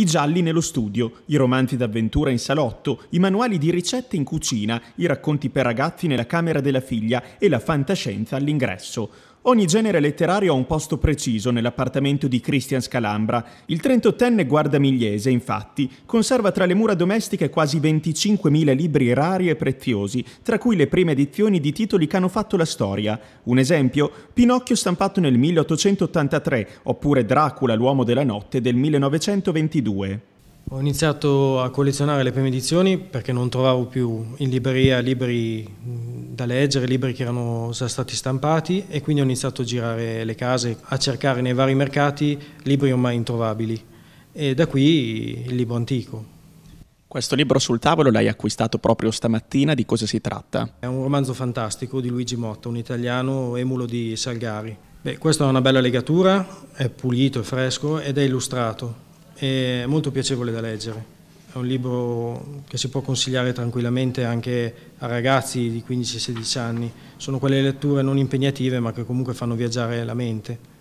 i gialli nello studio, i romanzi d'avventura in salotto, i manuali di ricette in cucina, i racconti per ragazzi nella camera della figlia e la fantascienza all'ingresso. Ogni genere letterario ha un posto preciso nell'appartamento di Christian Scalambra. Il 38enne guardamigliese, infatti, conserva tra le mura domestiche quasi 25.000 libri rari e preziosi, tra cui le prime edizioni di titoli che hanno fatto la storia. Un esempio? Pinocchio stampato nel 1883, oppure Dracula, l'uomo della notte del 1922. Ho iniziato a collezionare le prime edizioni perché non trovavo più in libreria libri da leggere, libri che erano già stati stampati e quindi ho iniziato a girare le case, a cercare nei vari mercati libri ormai introvabili e da qui il libro antico. Questo libro sul tavolo l'hai acquistato proprio stamattina, di cosa si tratta? È un romanzo fantastico di Luigi Motta, un italiano emulo di Salgari. Beh, questa è una bella legatura, è pulito, è fresco ed è illustrato, è molto piacevole da leggere è un libro che si può consigliare tranquillamente anche a ragazzi di 15-16 anni. Sono quelle letture non impegnative ma che comunque fanno viaggiare la mente.